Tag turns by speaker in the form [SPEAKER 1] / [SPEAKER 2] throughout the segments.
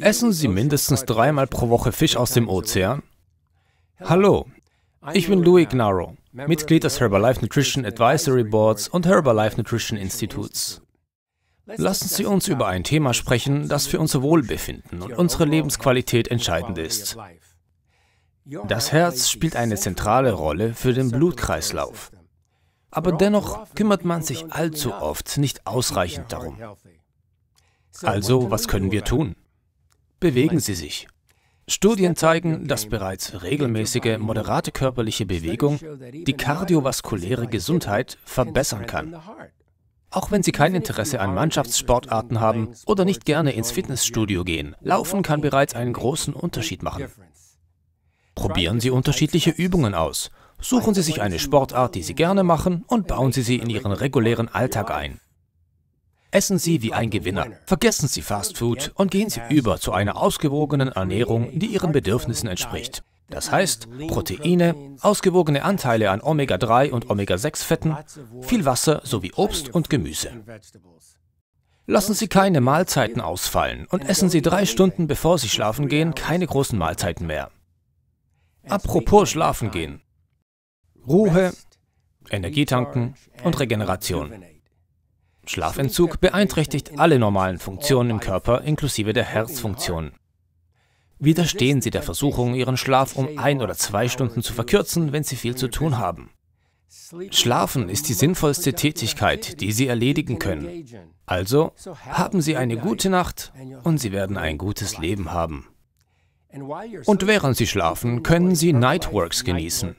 [SPEAKER 1] Essen Sie mindestens dreimal pro Woche Fisch aus dem Ozean? Hallo, ich bin Louis Gnaro, Mitglied des Herbalife Nutrition Advisory Boards und Herbalife Nutrition Instituts. Lassen Sie uns über ein Thema sprechen, das für unser Wohlbefinden und unsere Lebensqualität entscheidend ist. Das Herz spielt eine zentrale Rolle für den Blutkreislauf. Aber dennoch kümmert man sich allzu oft nicht ausreichend darum. Also, was können wir tun? Bewegen Sie sich. Studien zeigen, dass bereits regelmäßige, moderate körperliche Bewegung die kardiovaskuläre Gesundheit verbessern kann. Auch wenn Sie kein Interesse an Mannschaftssportarten haben oder nicht gerne ins Fitnessstudio gehen, Laufen kann bereits einen großen Unterschied machen. Probieren Sie unterschiedliche Übungen aus. Suchen Sie sich eine Sportart, die Sie gerne machen und bauen Sie sie in Ihren regulären Alltag ein. Essen Sie wie ein Gewinner. Vergessen Sie Fast Food und gehen Sie über zu einer ausgewogenen Ernährung, die Ihren Bedürfnissen entspricht. Das heißt, Proteine, ausgewogene Anteile an Omega-3 und Omega-6-Fetten, viel Wasser sowie Obst und Gemüse. Lassen Sie keine Mahlzeiten ausfallen und essen Sie drei Stunden, bevor Sie schlafen gehen, keine großen Mahlzeiten mehr. Apropos Schlafen gehen. Ruhe, Energietanken und Regeneration. Schlafentzug beeinträchtigt alle normalen Funktionen im Körper, inklusive der Herzfunktion. Widerstehen Sie der Versuchung, Ihren Schlaf um ein oder zwei Stunden zu verkürzen, wenn Sie viel zu tun haben. Schlafen ist die sinnvollste Tätigkeit, die Sie erledigen können. Also haben Sie eine gute Nacht und Sie werden ein gutes Leben haben. Und während Sie schlafen, können Sie Nightworks genießen.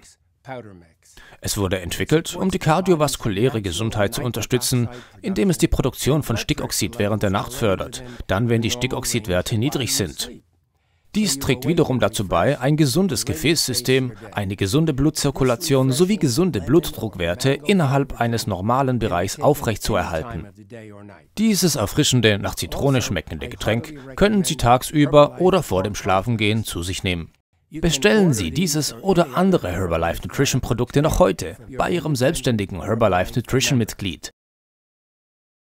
[SPEAKER 1] Es wurde entwickelt, um die kardiovaskuläre Gesundheit zu unterstützen, indem es die Produktion von Stickoxid während der Nacht fördert, dann wenn die Stickoxidwerte niedrig sind. Dies trägt wiederum dazu bei, ein gesundes Gefäßsystem, eine gesunde Blutzirkulation sowie gesunde Blutdruckwerte innerhalb eines normalen Bereichs aufrechtzuerhalten. Dieses erfrischende, nach Zitrone schmeckende Getränk können Sie tagsüber oder vor dem Schlafengehen zu sich nehmen. Bestellen Sie dieses oder andere Herbalife Nutrition Produkte noch heute bei Ihrem selbstständigen Herbalife Nutrition Mitglied.